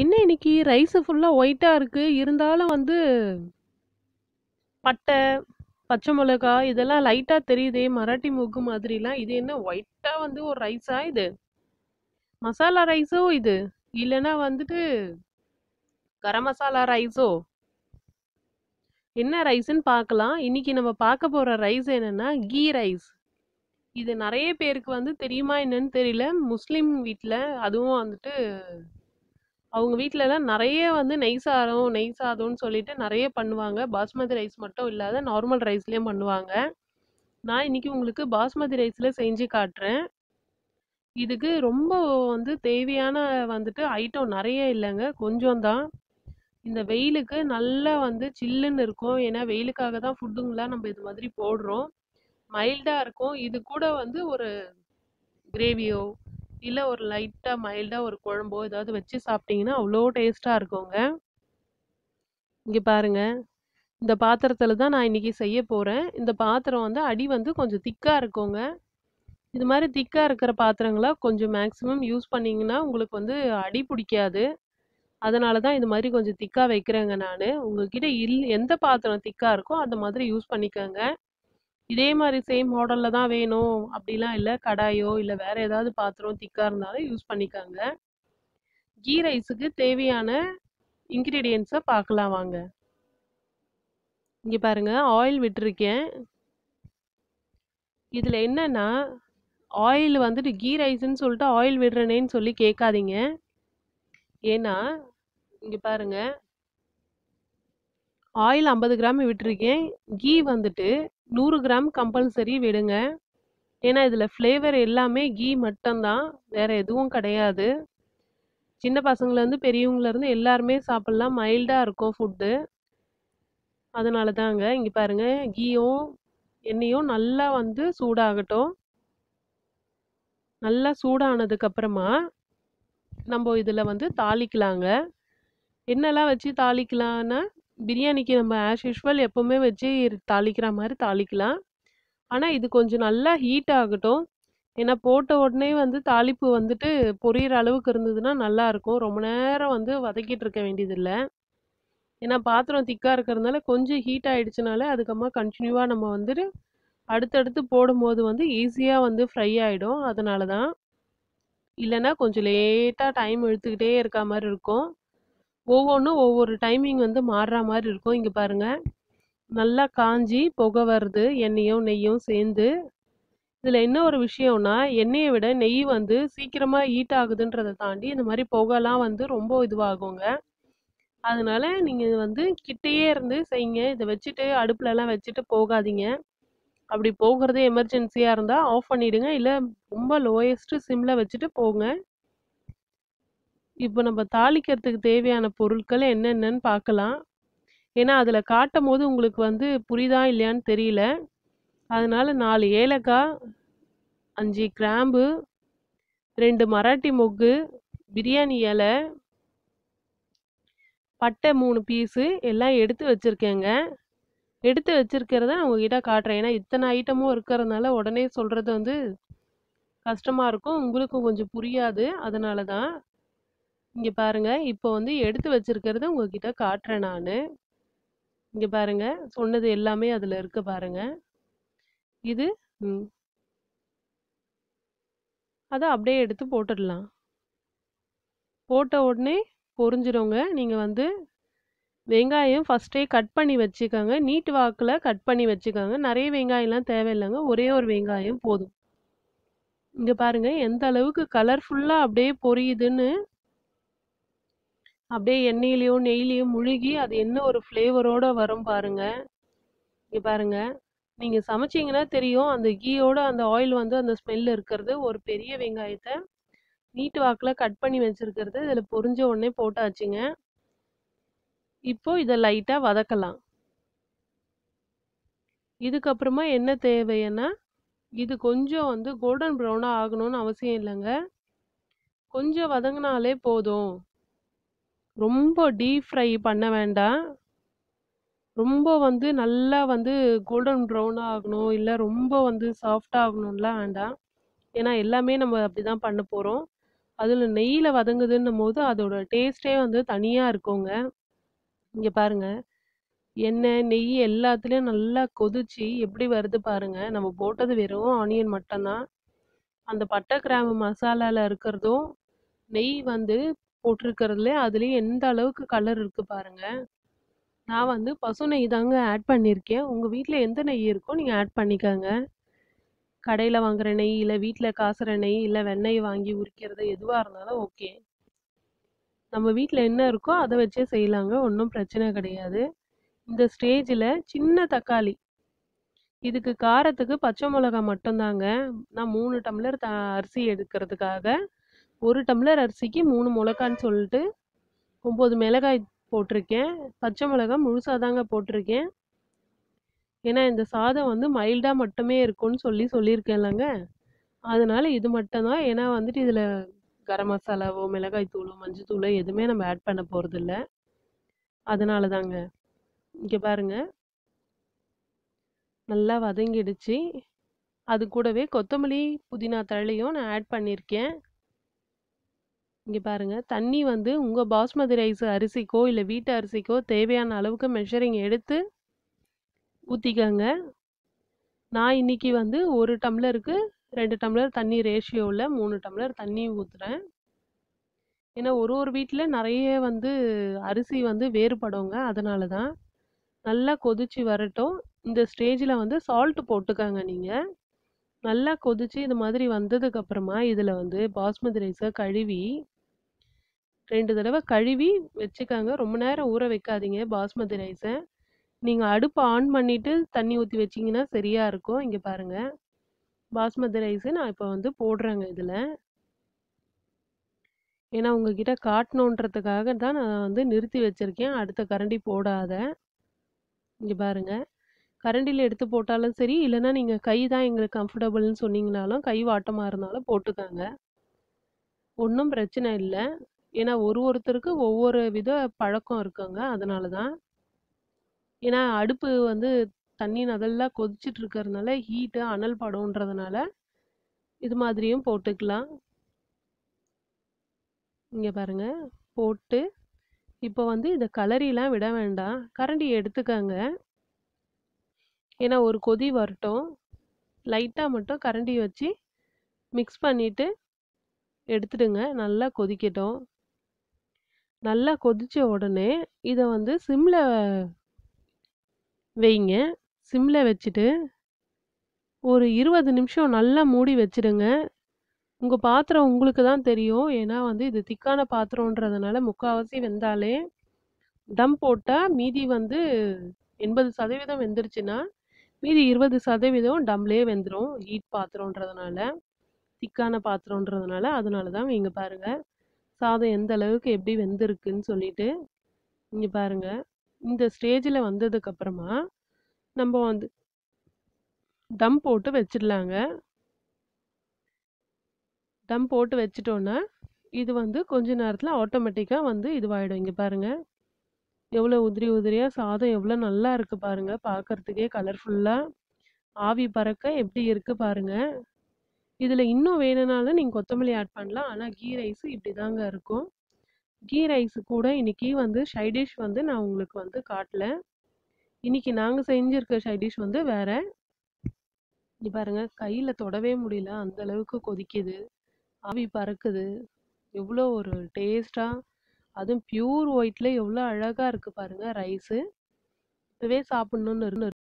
என்ன இன்னைக்கு ரைஸு ஃபுல்லாக ஒயிட்டாக இருக்குது இருந்தாலும் வந்து பட்டை பச்சை மிளகா இதெல்லாம் லைட்டாக தெரியுதே மராட்டி மூக்கு மாதிரிலாம் இது என்ன ஒயிட்டாக வந்து ஒரு ரைஸா இது மசாலா ரைஸோ இது இல்லைன்னா வந்துட்டு கரம் மசாலா ரைஸோ என்ன ரைஸ்ன்னு பார்க்கலாம் இன்னைக்கு நம்ம பார்க்க போகிற ரைஸ் என்னென்னா கீ ரைஸ் இது நிறைய பேருக்கு வந்து தெரியுமா என்னன்னு தெரியல முஸ்லீம் வீட்டில் அதுவும் வந்துட்டு அவங்க வீட்டிலலாம் நிறைய வந்து நெய் சாதம் நெய் சாதம்னு சொல்லிட்டு நிறைய பண்ணுவாங்க பாஸ்மதி ரைஸ் மட்டும் இல்லாத நார்மல் ரைஸ்லேயும் பண்ணுவாங்க நான் இன்னைக்கு உங்களுக்கு பாஸ்மதி ரைஸில் செஞ்சு காட்டுறேன் இதுக்கு ரொம்ப வந்து தேவையான வந்துட்டு ஐட்டம் நிறைய இல்லைங்க கொஞ்சம் தான் இந்த வெயிலுக்கு நல்லா வந்து சில்லுன்னு இருக்கும் ஏன்னா வெயிலுக்காக தான் ஃபுட்டுங்களாம் நம்ம இது மாதிரி போடுறோம் மைல்டாக இருக்கும் இது கூட வந்து ஒரு கிரேவியோ இல்லை ஒரு லைட்டாக மைல்டாக ஒரு குழம்போ ஏதாவது வச்சு சாப்பிட்டிங்கன்னா அவ்வளோ டேஸ்ட்டாக இருக்குங்க இங்கே பாருங்கள் இந்த பாத்திரத்தில் தான் நான் இன்றைக்கி செய்ய போகிறேன் இந்த பாத்திரம் வந்து அடி வந்து கொஞ்சம் திக்காக இருக்குங்க இது மாதிரி திக்காக இருக்கிற பாத்திரங்களை கொஞ்சம் மேக்ஸிமம் யூஸ் பண்ணிங்கன்னா உங்களுக்கு வந்து அடி பிடிக்காது அதனால தான் இது மாதிரி கொஞ்சம் திக்காக வைக்கிறேங்க நான் உங்ககிட்ட இல் எந்த பாத்திரம் திக்காக இருக்கோ அந்த மாதிரி யூஸ் பண்ணிக்கோங்க இதே மாதிரி சேம் மாடலில் தான் வேணும் அப்படிலாம் இல்லை கடாயோ இல்லை வேறு ஏதாவது பாத்திரம் திக்காக இருந்தாலும் யூஸ் பண்ணிக்காங்க கீ ரைஸுக்கு தேவையான இன்க்ரீடியன்ஸை பார்க்கலாம் வாங்க இங்கே பாருங்கள் ஆயில் விட்டுருக்கேன் இதில் என்னென்னா ஆயில் வந்துட்டு கீ ரைஸுன்னு சொல்லிட்டு ஆயில் விடுறனேன்னு சொல்லி கேட்காதீங்க ஏன்னா இங்கே பாருங்கள் ஆயில் ஐம்பது கிராம் விட்டுருக்கேன் கீ வந்துட்டு நூறு கிராம் கம்பல்சரி விடுங்க ஏன்னா இதில் ஃப்ளேவர் எல்லாமே கீ மட்டும்தான் வேறு எதுவும் கிடையாது சின்ன பசங்கள்லேருந்து பெரியவங்கலேருந்து எல்லாருமே சாப்பிட்லாம் மைல்டாக இருக்கும் ஃபுட்டு அதனால தாங்க இங்கே பாருங்கள் கீயும் எண்ணெயும் நல்லா வந்து சூடாகட்டும் நல்லா சூடானதுக்கப்புறமா நம்ம இதில் வந்து தாளிக்கலாங்க என்னெல்லாம் வச்சு தாளிக்கலான்னா பிரியாணிக்கு நம்ம ஆஸ் யூஷுவல் எப்போவுமே வச்சு தாளிக்கிற மாதிரி தாளிக்கலாம் ஆனால் இது கொஞ்சம் நல்லா ஹீட் ஆகட்டும் ஏன்னா போட்ட உடனே வந்து தாளிப்பு வந்துட்டு பொரியிற அளவுக்கு இருந்ததுன்னா நல்லாயிருக்கும் ரொம்ப நேரம் வந்து வதக்கிட்டு இருக்க வேண்டியதில்லை ஏன்னா பாத்திரம் திக்காக இருக்கிறதுனால கொஞ்சம் ஹீட் ஆகிடுச்சினால அதுக்கப்புறமா கண்டினியூவாக நம்ம வந்துட்டு அடுத்தடுத்து போடும்போது வந்து ஈஸியாக வந்து ஃப்ரை ஆகிடும் அதனால தான் இல்லைன்னா கொஞ்சம் லேட்டாக டைம் எடுத்துக்கிட்டே இருக்க மாதிரி இருக்கும் ஒவ்வொன்றும் ஒவ்வொரு டைமிங் வந்து மாறுற மாதிரி இருக்கும் இங்கே பாருங்கள் நல்லா காஞ்சி புகை வருது எண்ணெயும் நெய்யும் சேர்ந்து இதில் என்ன ஒரு விஷயம்னா எண்ணெயை விட நெய் வந்து சீக்கிரமாக ஹீட் ஆகுதுன்றதை தாண்டி இந்த மாதிரி புகைலாம் வந்து ரொம்ப இதுவாகுங்க அதனால நீங்கள் வந்து கிட்டேயே இருந்து செய்யுங்க இதை வச்சுட்டு அடுப்புலலாம் வச்சுட்டு போகாதீங்க அப்படி போகிறது எமர்ஜென்சியாக இருந்தால் ஆஃப் பண்ணிவிடுங்க இல்லை ரொம்ப லோயஸ்ட்டு சிம்மில் வச்சுட்டு போங்க இப்போ நம்ம தாளிக்கிறதுக்கு தேவையான பொருட்கள் என்னென்னு பார்க்கலாம் ஏன்னா அதில் காட்டும் போது உங்களுக்கு வந்து புரியுதா இல்லையான்னு தெரியல அதனால் நாலு ஏலக்காய் அஞ்சு கிராம்பு ரெண்டு மராட்டி மொக்கு பிரியாணி இலை பட்டை மூணு பீஸு எல்லாம் எடுத்து வச்சுருக்கேங்க எடுத்து வச்சுருக்கிறத நான் உங்ககிட்ட காட்டுறேன் ஏன்னா இத்தனை ஐட்டமும் இருக்கிறதுனால உடனே சொல்கிறது வந்து கஷ்டமாக இருக்கும் உங்களுக்கும் கொஞ்சம் புரியாது அதனால தான் இங்கே பாருங்கள் இப்போ வந்து எடுத்து வச்சுருக்கிறது உங்ககிட்ட காட்டுறேன் நான் இங்கே பாருங்க சொன்னது எல்லாமே அதில் இருக்குது பாருங்கள் இது ம் அதை அப்படியே எடுத்து போட்டுடலாம் போட்ட உடனே பொறிஞ்சிருங்க நீங்கள் வந்து வெங்காயம் ஃபஸ்ட்டே கட் பண்ணி வச்சுக்கோங்க நீட்டு வாக்கில் கட் பண்ணி வச்சுக்கோங்க நிறைய வெங்காயம்லாம் தேவையில்லைங்க ஒரே ஒரு வெங்காயம் போதும் இங்கே பாருங்கள் எந்த அளவுக்கு கலர்ஃபுல்லாக அப்படியே பொரியுதுன்னு அப்படியே எண்ணெயிலையும் நெய்லையும் முழுகி அது என்ன ஒரு ஃப்ளேவரோட வரும் பாருங்க இங்கே பாருங்க நீங்கள் சமைச்சிங்கன்னா தெரியும் அந்த கீயோட அந்த ஆயில் வந்து அந்த ஸ்மெல் இருக்கிறது ஒரு பெரிய வெங்காயத்தை நீட்டு வாக்கில் கட் பண்ணி வச்சுருக்கிறது இதில் பொரிஞ்ச உடனே போட்டாச்சுங்க இப்போ இதை லைட்டாக வதக்கலாம் இதுக்கப்புறமா என்ன தேவைன்னா இது கொஞ்சம் வந்து கோல்டன் ப்ரௌனாக ஆகணும்னு அவசியம் இல்லைங்க கொஞ்சம் வதங்கினாலே போதும் ரொம்ப டீப் ஃப்ரை பண்ண வேண்டாம் ரொம்ப வந்து நல்லா வந்து கோல்டன் ப்ரௌன் ஆகணும் இல்லை ரொம்ப வந்து சாஃப்டாக ஆகணும்லாம் வேண்டாம் ஏன்னா எல்லாமே நம்ம அப்படி தான் பண்ண போகிறோம் அதில் நெய்யில் வதங்குதுன்னும் போது அதோட டேஸ்ட்டே வந்து தனியாக இருக்குங்க இங்கே பாருங்கள் எண்ணெய் நெய் எல்லாத்துலேயும் நல்லா கொதிச்சு எப்படி வருது பாருங்கள் நம்ம போட்டது வெறும் ஆனியன் மட்டும்தான் அந்த பட்டை கிராம்பு மசாலாவில் இருக்கிறதும் நெய் வந்து போட்டிருக்கிறதுலே அதுலேயும் எந்த அளவுக்கு கலர் இருக்குது பாருங்க நான் வந்து பசு நெய் தாங்க ஆட் பண்ணியிருக்கேன் உங்கள் வீட்டில் எந்த நெய் இருக்கோ நீங்கள் ஆட் பண்ணிக்கோங்க கடையில் வாங்குகிற நெய் இல்லை வீட்டில் காசுற நெய் இல்லை வெண்ணெய் வாங்கி உரிக்கிறது எதுவாக இருந்தாலும் ஓகே நம்ம வீட்டில் என்ன இருக்கோ அதை வச்சே செய்யலாங்க ஒன்றும் பிரச்சனை கிடையாது இந்த ஸ்டேஜில் சின்ன தக்காளி இதுக்கு காரத்துக்கு பச்சை மிளகா மட்டும்தாங்க நான் மூணு டம்ளர் த அரிசி எடுக்கிறதுக்காக ஒரு டம்ளர் அரிசிக்கு மூணு மிளகான்னு சொல்லிட்டு ஒம்பது மிளகாய் போட்டிருக்கேன் பச்சை மிளகாய் முழுசாக தாங்க போட்டிருக்கேன் ஏன்னா இந்த சாதம் வந்து மைல்டாக மட்டுமே இருக்கும்னு சொல்லி சொல்லியிருக்கேன்லங்க அதனால் இது மட்டும்தான் ஏன்னா வந்துட்டு இதில் கரம் மசாலாவோ மிளகாய் தூளோ மஞ்சள் தூளோ எதுவுமே நம்ம ஆட் பண்ண போகிறதில்ல அதனால தாங்க இங்கே பாருங்கள் நல்லா வதங்கிடுச்சு அது கூடவே கொத்தமல்லி புதினா தழையும் நான் ஆட் பண்ணியிருக்கேன் இங்கே பாருங்கள் தண்ணி வந்து உங்கள் பாஸ்மதி ரைஸ் அரிசிக்கோ இல்லை வீட்டு அரிசிக்கோ தேவையான அளவுக்கு மெஷரிங் எடுத்து ஊற்றிக்கோங்க நான் இன்றைக்கி வந்து ஒரு டம்ளருக்கு ரெண்டு டம்ளர் தண்ணி ரேஷியோவில் மூணு டம்ளர் தண்ணி ஊற்றுறேன் ஏன்னா ஒரு ஒரு வீட்டில் நிறைய வந்து அரிசி வந்து வேறுபடுங்க அதனால தான் நல்லா கொதிச்சு வரட்டும் இந்த ஸ்டேஜில் வந்து சால்ட் போட்டுக்கோங்க நீங்கள் நல்லா கொதிச்சு இது மாதிரி வந்ததுக்கப்புறமா இதில் வந்து பாஸ்மதி ரைஸை கழுவி ரெண்டு தடவை கழுவி வச்சுக்கோங்க ரொம்ப நேரம் ஊற வைக்காதீங்க பாஸ்மதி ரைஸை நீங்கள் அடுப்பு ஆன் பண்ணிவிட்டு தண்ணி ஊற்றி வச்சிங்கன்னா சரியாக இருக்கும் இங்கே பாருங்கள் பாஸ்மதி ரைஸு நான் இப்போ வந்து போடுறேங்க இதில் ஏன்னா உங்ககிட்ட காட்டணுன்றதுக்காக தான் நான் வந்து நிறுத்தி வச்சுருக்கேன் அடுத்த கரண்டி போடாத இங்கே பாருங்கள் கரண்டியில் எடுத்து போட்டாலும் சரி இல்லைன்னா நீங்கள் கை தான் எங்களுக்கு கம்ஃபர்டபுள்னு சொன்னீங்கனாலும் கை வாட்டமாக இருந்தாலும் போட்டுக்கோங்க ஒன்றும் பிரச்சனை இல்லை ஏன்னா ஒரு ஒருத்தருக்கு ஒவ்வொரு வித பழக்கம் இருக்குங்க அதனால தான் ஏன்னா அடுப்பு வந்து தண்ணி நதெல்லாம் கொதிச்சிட்டு இருக்கிறதுனால ஹீட்டு அனல் படும்ன்றதுனால இது மாதிரியும் போட்டுக்கலாம் இங்கே பாருங்க போட்டு இப்போ வந்து இதை கலரிலாம் விட வேண்டாம் கரண்டி எடுத்துக்கங்க ஏன்னா ஒரு கொதி வரட்டும் லைட்டாக மட்டும் கரண்டி வச்சு மிக்ஸ் பண்ணிவிட்டு எடுத்துடுங்க நல்லா கொதிக்கட்டும் நல்லா கொதித்த உடனே இதை வந்து சிம்மில் வைங்க சிம்மில் வச்சுட்டு ஒரு இருபது நிமிஷம் நல்லா மூடி வச்சுடுங்க உங்கள் பாத்திரம் உங்களுக்கு தான் தெரியும் ஏன்னா வந்து இது திக்கான பாத்திரம்ன்றதுனால முக்கால்வாசி வெந்தாலே தம் போட்டால் மீதி வந்து எண்பது சதவீதம் வெந்துருச்சுன்னா மீதி இருபது சதவீதம் டம்லே வெந்துடும் ஹீட் பாத்திரன்றதுனால திக்கான பாத்திரன்றதுனால அதனால தான் இங்கே பாருங்கள் சாதம் எந்த அளவுக்கு எப்படி வெந்திருக்குன்னு சொல்லிட்டு இங்கே பாருங்கள் இந்த ஸ்டேஜில் வந்ததுக்கப்புறமா நம்ம வந்து தம் போட்டு வச்சிடலாங்க தம் போட்டு வச்சிட்டோன்னா இது வந்து கொஞ்ச நேரத்தில் ஆட்டோமேட்டிக்காக வந்து இதுவாகிடும் இங்கே பாருங்கள் எவ்வளோ உதிரி உதிரியாக சாதம் எவ்வளோ நல்லா இருக்குது பாருங்கள் பார்க்குறதுக்கே கலர்ஃபுல்லாக ஆவி பறக்க எப்படி இருக்குது பாருங்கள் இதில் இன்னும் வேணும்னாலும் நீங்கள் கொத்தமல்லி ஆட் பண்ணலாம் ஆனால் கீ ரைஸ் இப்படி தாங்க இருக்கும் கீ ரைஸ் கூட இன்றைக்கி வந்து ஷைடிஷ் வந்து நான் உங்களுக்கு வந்து காட்டல இன்றைக்கி நாங்கள் செஞ்சுருக்க ஷைடிஷ் வந்து வேறு நீ பாருங்கள் கையில் தொடவே முடியல அந்த அளவுக்கு கொதிக்குது ஆவி பறக்குது எவ்வளோ ஒரு டேஸ்ட்டாக அதுவும் பியூர் ஒயிட்டில் எவ்வளோ அழகாக இருக்குது பாருங்கள் ரைஸு இப்போவே சாப்பிட்ணுன்னு